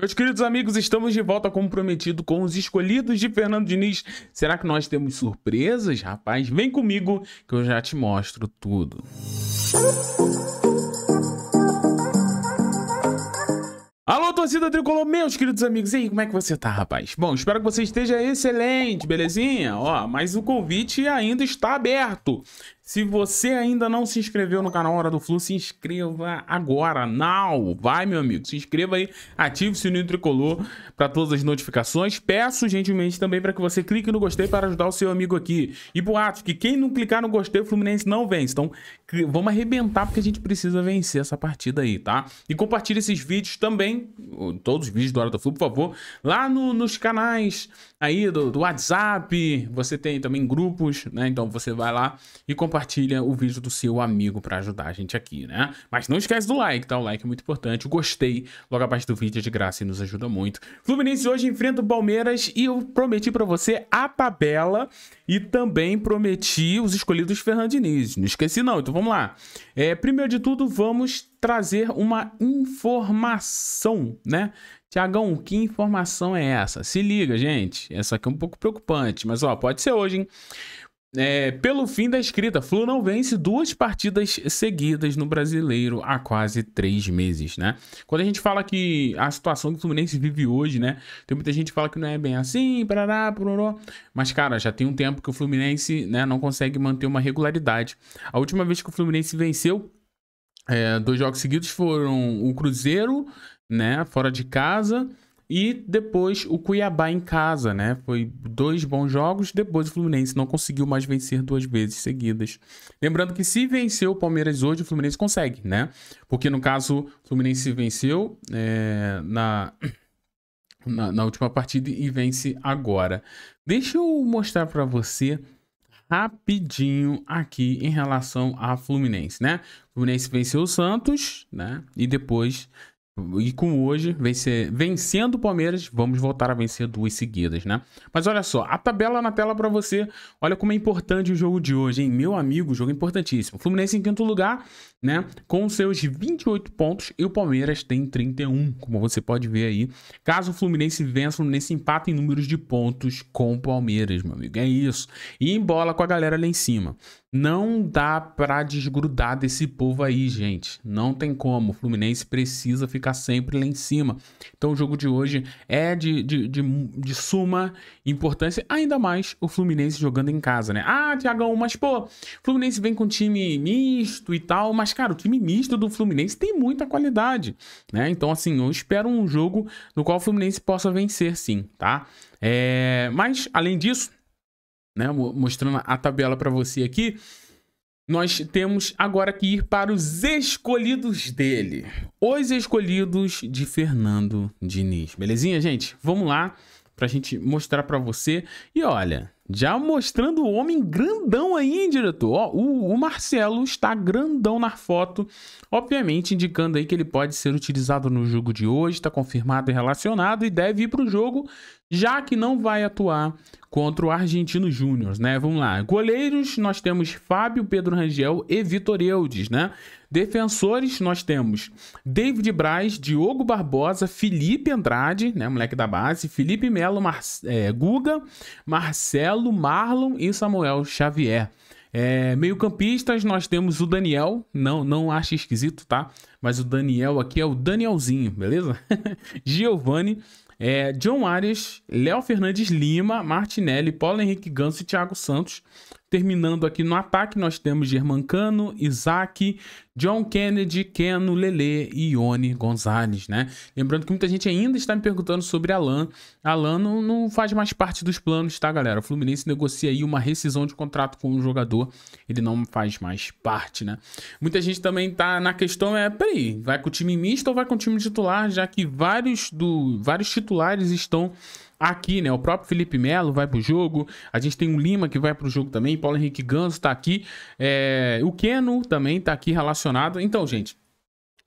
Meus queridos amigos, estamos de volta comprometido com os escolhidos de Fernando Diniz. Será que nós temos surpresas, rapaz? Vem comigo que eu já te mostro tudo. Alô, torcida tricolor, meus queridos amigos. E aí, como é que você tá, rapaz? Bom, espero que você esteja excelente, belezinha? Ó, mas o convite ainda está aberto. Se você ainda não se inscreveu no canal Hora do Flu, se inscreva agora, now! Vai, meu amigo, se inscreva aí, ative o sininho tricolor para todas as notificações. Peço gentilmente também para que você clique no gostei para ajudar o seu amigo aqui. E boato, que quem não clicar no gostei, o Fluminense não vence. Então, vamos arrebentar porque a gente precisa vencer essa partida aí, tá? E compartilhe esses vídeos também, todos os vídeos do Hora do Flu, por favor, lá no, nos canais aí do, do WhatsApp. Você tem também grupos, né? Então você vai lá e compartilha compartilha o vídeo do seu amigo para ajudar a gente aqui, né? Mas não esquece do like, tá? O like é muito importante. O gostei logo abaixo do vídeo é de graça e nos ajuda muito. Fluminense hoje enfrenta o Palmeiras e eu prometi para você a tabela e também prometi os escolhidos Fernando Não esqueci não, então vamos lá. É, primeiro de tudo, vamos trazer uma informação, né? Tiagão, que informação é essa? Se liga, gente. Essa aqui é um pouco preocupante, mas ó, pode ser hoje, hein? É, pelo fim da escrita, Flu não vence duas partidas seguidas no brasileiro há quase três meses, né? Quando a gente fala que a situação que o Fluminense vive hoje, né? Tem muita gente que fala que não é bem assim, parará, pororó. Mas, cara, já tem um tempo que o Fluminense né, não consegue manter uma regularidade. A última vez que o Fluminense venceu, é, dois jogos seguidos foram o Cruzeiro, né? Fora de casa e depois o Cuiabá em casa, né? Foi dois bons jogos. Depois o Fluminense não conseguiu mais vencer duas vezes seguidas. Lembrando que se venceu o Palmeiras hoje, o Fluminense consegue, né? Porque no caso, o Fluminense venceu é, na, na, na última partida e vence agora. Deixa eu mostrar para você rapidinho aqui em relação a Fluminense, né? O Fluminense venceu o Santos, né? E depois e com hoje, vencer, vencendo o Palmeiras, vamos voltar a vencer duas seguidas, né? Mas olha só, a tabela na tela para você. Olha como é importante o jogo de hoje, hein? Meu amigo, jogo importantíssimo. Fluminense em quinto lugar, né? Com seus 28 pontos e o Palmeiras tem 31, como você pode ver aí. Caso o Fluminense vença, o Fluminense empata em números de pontos com o Palmeiras, meu amigo. É isso. E em bola com a galera lá em cima. Não dá para desgrudar desse povo aí, gente. Não tem como. O Fluminense precisa ficar sempre lá em cima. Então o jogo de hoje é de, de, de, de suma importância, ainda mais o Fluminense jogando em casa, né? Ah, Tiagão, mas pô, Fluminense vem com time misto e tal, mas mas, cara, o time misto do Fluminense tem muita qualidade, né? Então, assim, eu espero um jogo no qual o Fluminense possa vencer, sim, tá? É... Mas, além disso, né, mostrando a tabela para você aqui, nós temos agora que ir para os escolhidos dele. Os escolhidos de Fernando Diniz. Belezinha, gente? Vamos lá para a gente mostrar para você. E olha, já mostrando o homem grandão aí, hein, diretor? Ó, o, o, Marcelo está grandão na foto, obviamente indicando aí que ele pode ser utilizado no jogo de hoje, está confirmado e relacionado e deve ir para o jogo, já que não vai atuar contra o Argentino Júnior, né? Vamos lá. Goleiros, nós temos Fábio, Pedro Rangel e Vitor Eudes, né? Defensores, nós temos David Braz, Diogo Barbosa, Felipe Andrade, né? Moleque da base, Felipe Melo, Mar é, Guga, Marcelo. Marcelo, Marlon e Samuel Xavier. É, meio campistas, nós temos o Daniel, não não acho esquisito, tá? Mas o Daniel aqui é o Danielzinho, beleza? Giovanni, é, John Arias, Léo Fernandes Lima, Martinelli, Paulo Henrique Ganso e Thiago Santos. Terminando aqui no ataque, nós temos Germancano, Isaac, John Kennedy, Keno, Lele e Ione Gonzalez, né? Lembrando que muita gente ainda está me perguntando sobre Alan. Alan não, não faz mais parte dos planos, tá, galera? O Fluminense negocia aí uma rescisão de contrato com o um jogador. Ele não faz mais parte, né? Muita gente também tá na questão é, peraí, vai com o time misto ou vai com o time titular, já que vários, do, vários titulares estão aqui, né? O próprio Felipe Melo vai pro jogo, a gente tem o Lima que vai pro jogo também, Paulo Henrique Ganso tá aqui, é... o Keno também tá aqui relacionado. Então, gente,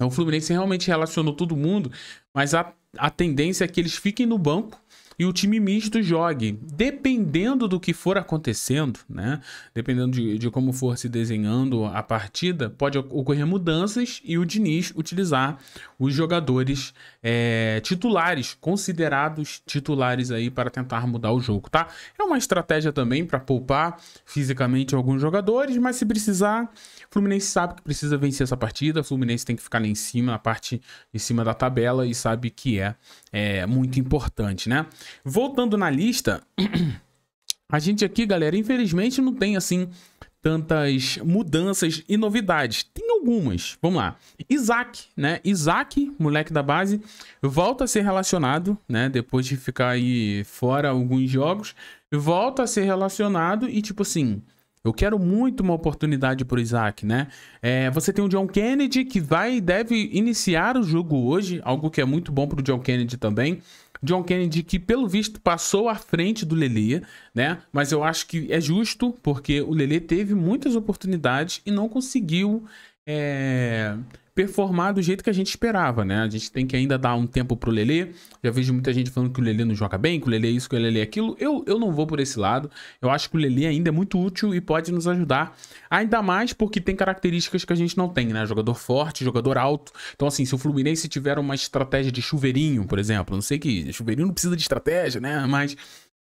o Fluminense realmente relacionou todo mundo, mas a, a tendência é que eles fiquem no banco e o time misto jogue. Dependendo do que for acontecendo, né? Dependendo de, de como for se desenhando a partida, pode ocorrer mudanças e o Diniz utilizar os jogadores é, titulares, considerados titulares aí para tentar mudar o jogo, tá? É uma estratégia também para poupar fisicamente alguns jogadores, mas se precisar, Fluminense sabe que precisa vencer essa partida, Fluminense tem que ficar lá em cima, na parte em cima da tabela e sabe que é, é muito importante, né? Voltando na lista, a gente aqui, galera, infelizmente não tem assim tantas mudanças e novidades. Tem algumas. Vamos lá. Isaac, né? Isaac, moleque da base, volta a ser relacionado, né? Depois de ficar aí fora alguns jogos, volta a ser relacionado e tipo assim, eu quero muito uma oportunidade para Isaac, né? É, você tem o John Kennedy que vai deve iniciar o jogo hoje, algo que é muito bom para o John Kennedy também. John Kennedy, que pelo visto passou à frente do Lelê, né? Mas eu acho que é justo, porque o Lelê teve muitas oportunidades e não conseguiu. É performar do jeito que a gente esperava, né? A gente tem que ainda dar um tempo pro Lele. Já vejo muita gente falando que o Lele não joga bem, que o Lele é isso, que o Lele é aquilo. Eu, eu não vou por esse lado. Eu acho que o Lele ainda é muito útil e pode nos ajudar. Ainda mais porque tem características que a gente não tem, né? Jogador forte, jogador alto. Então, assim, se o Fluminense tiver uma estratégia de chuveirinho, por exemplo, não sei que chuveirinho não precisa de estratégia, né? Mas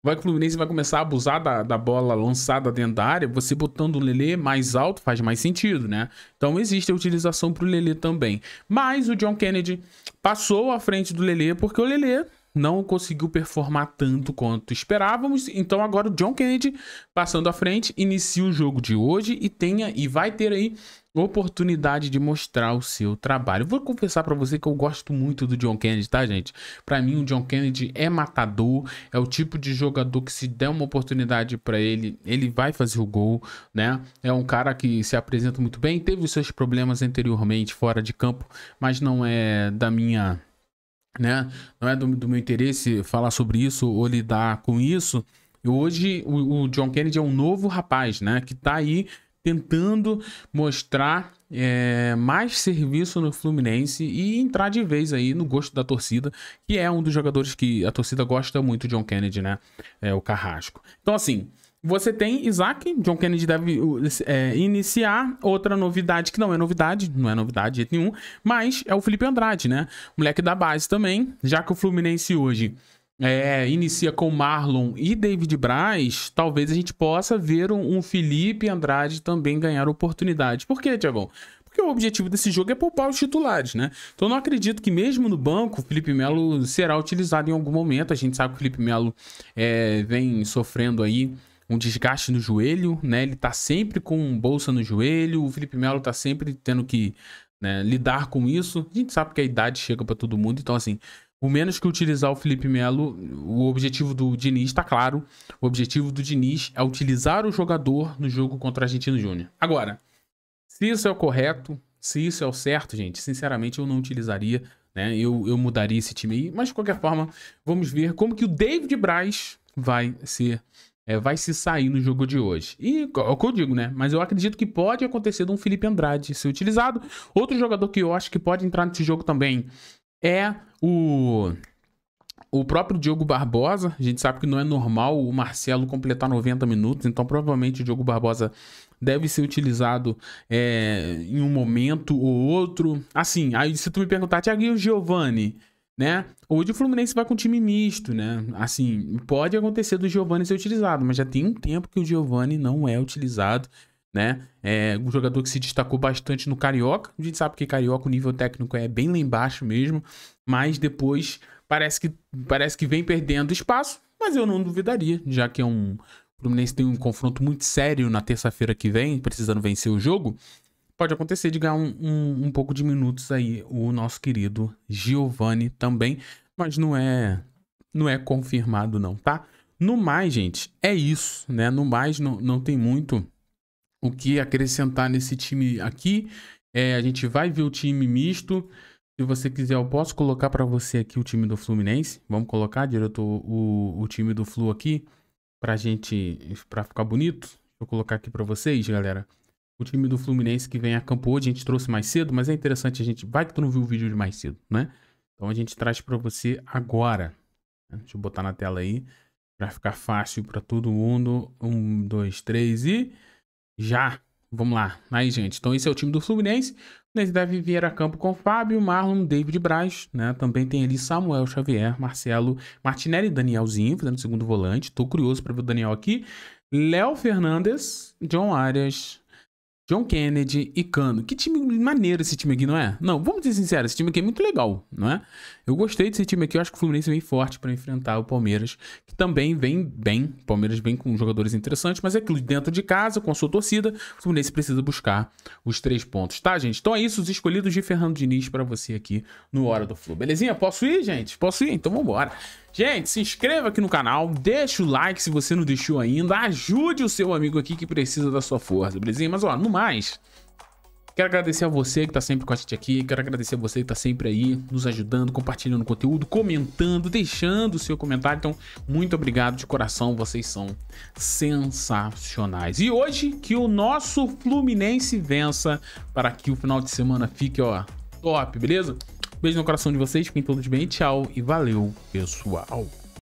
Vai que o Fluminense vai começar a abusar da, da bola lançada dentro da área, você botando o Lele mais alto faz mais sentido, né? Então existe a utilização pro Lele também. Mas o John Kennedy passou à frente do Lele porque o Lele não conseguiu performar tanto quanto esperávamos. Então agora o John Kennedy passando à frente, inicia o jogo de hoje e tenha e vai ter aí oportunidade de mostrar o seu trabalho. Vou confessar para você que eu gosto muito do John Kennedy, tá, gente? Para mim o John Kennedy é matador, é o tipo de jogador que se der uma oportunidade para ele, ele vai fazer o gol, né? É um cara que se apresenta muito bem, teve os seus problemas anteriormente fora de campo, mas não é da minha né? Não é do, do, meu interesse falar sobre isso ou lidar com isso. E hoje o, o, John Kennedy é um novo rapaz, né? Que está aí tentando mostrar é, mais serviço no Fluminense e entrar de vez aí no gosto da torcida, que é um dos jogadores que a torcida gosta muito, John Kennedy, né? É o Carrasco. Então, assim, você tem Isaac, John Kennedy deve uh, é, iniciar. Outra novidade, que não é novidade, não é novidade de jeito nenhum, mas é o Felipe Andrade, né? Moleque da base também, já que o Fluminense hoje é, inicia com Marlon e David Braz, talvez a gente possa ver um, um Felipe Andrade também ganhar oportunidade. Por quê, Tiagão? Porque o objetivo desse jogo é poupar os titulares, né? Então não acredito que mesmo no banco, o Felipe Melo será utilizado em algum momento. A gente sabe que o Felipe Melo é, vem sofrendo aí um desgaste no joelho, né? Ele tá sempre com bolsa no joelho, o Felipe Melo tá sempre tendo que né, lidar com isso. A gente sabe que a idade chega para todo mundo, então assim, o menos que utilizar o Felipe Melo, o objetivo do Diniz tá claro. O objetivo do Diniz é utilizar o jogador no jogo contra o Argentino Júnior. Agora, se isso é o correto, se isso é o certo, gente, sinceramente eu não utilizaria, né? Eu, eu mudaria esse time aí, mas de qualquer forma, vamos ver como que o David Braz vai ser é, vai se sair no jogo de hoje. E é o que eu digo, né? Mas eu acredito que pode acontecer de um Felipe Andrade ser utilizado. Outro jogador que eu acho que pode entrar nesse jogo também é o. O próprio Diogo Barbosa, a gente sabe que não é normal o Marcelo completar 90 minutos, então provavelmente o Diogo Barbosa deve ser utilizado é, em um momento ou outro. Assim, aí se tu me perguntar, o Giovanni, né? Hoje o Fluminense vai com um time misto, né? Assim, pode acontecer do Giovani ser utilizado, mas já tem um tempo que o Giovani não é utilizado, né? É um jogador que se destacou bastante no Carioca. A gente sabe que Carioca o nível técnico é bem lá embaixo mesmo, mas depois parece que, parece que vem perdendo espaço, mas eu não duvidaria, já que é um o Fluminense tem um confronto muito sério na terça-feira que vem, precisando vencer o jogo pode acontecer de ganhar um, um, um pouco de minutos aí o nosso querido Giovanni também, mas não é não é confirmado não, tá? No mais, gente, é isso, né? No mais não, não tem muito o que acrescentar nesse time aqui. É, a gente vai ver o time misto. Se você quiser, eu posso colocar para você aqui o time do Fluminense. Vamos colocar, diretor, o, o time do Flu aqui para gente, para ficar bonito. Vou colocar aqui para vocês, galera o time do Fluminense que vem a campo hoje, a gente trouxe mais cedo, mas é interessante a gente. Vai que tu não viu o vídeo de mais cedo, né? Então a gente traz para você agora. Né? Deixa eu botar na tela aí, para ficar fácil para todo mundo. Um, dois, três e. Já! Vamos lá. Aí, gente. Então esse é o time do Fluminense. O Fluminense deve vir a campo com Fábio, Marlon, David Braz, né? Também tem ali Samuel Xavier, Marcelo, Martinelli e Danielzinho, fazendo segundo volante. Tô curioso para ver o Daniel aqui. Léo Fernandes, John Arias, John Kennedy e Cano. Que time maneiro esse time aqui, não é? Não, vamos ser sinceros, esse time aqui é muito legal, não é? Eu gostei desse time aqui, eu acho que o Fluminense vem forte para enfrentar o Palmeiras, que também vem bem. O Palmeiras vem com jogadores interessantes, mas é aquilo dentro de casa, com a sua torcida, o Fluminense precisa buscar os três pontos, tá, gente? Então é isso, os escolhidos de Fernando Diniz para você aqui no Hora do Flu. Belezinha? Posso ir, gente? Posso ir? Então vambora. Gente, se inscreva aqui no canal, deixa o like se você não deixou ainda, ajude o seu amigo aqui que precisa da sua força, belezinha? Mas, ó, no mais, Quero agradecer a você que tá sempre com a gente aqui, quero agradecer a você que tá sempre aí nos ajudando, compartilhando conteúdo, comentando, deixando o seu comentário. Então, muito obrigado de coração, vocês são sensacionais. E hoje que o nosso Fluminense vença para que o final de semana fique, ó, top, beleza? Beijo no coração de vocês, fiquem todos bem. Tchau e valeu, pessoal.